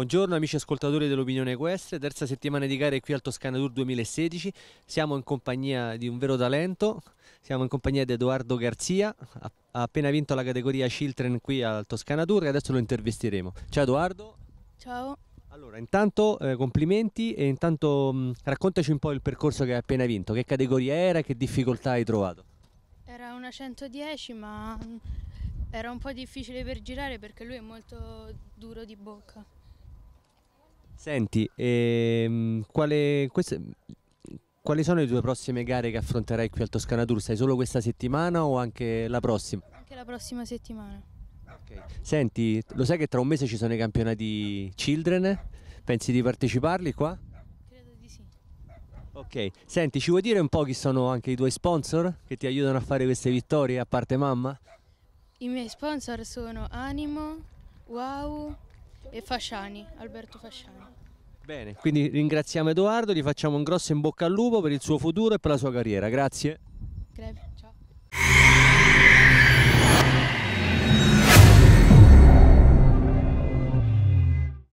Buongiorno amici ascoltatori dell'Opinione Equestre, terza settimana di gare qui al Toscana Tour 2016, siamo in compagnia di un vero talento, siamo in compagnia di Edoardo Garzia, ha appena vinto la categoria Children qui al Toscana Tour e adesso lo intervisteremo. Ciao Edoardo. Ciao. Allora, intanto eh, complimenti e intanto mh, mm, raccontaci un po' il percorso che hai appena vinto, che categoria era, che difficoltà hai trovato? Era una 110 ma mm, era un po' difficile per girare perché lui è molto duro di bocca. Senti, ehm, quale, queste, quali sono le tue prossime gare che affronterai qui al Toscana Tour? Sei solo questa settimana o anche la prossima? Anche la prossima settimana. Okay. Senti, lo sai che tra un mese ci sono i campionati Children? Pensi di parteciparli qua? Credo di sì. Ok, senti, ci vuoi dire un po' chi sono anche i tuoi sponsor che ti aiutano a fare queste vittorie, a parte mamma? I miei sponsor sono Animo, Wow, e Fasciani, Alberto Fasciani. Bene, quindi ringraziamo Edoardo, gli facciamo un grosso in bocca al lupo per il suo futuro e per la sua carriera. Grazie. Grazie, ciao.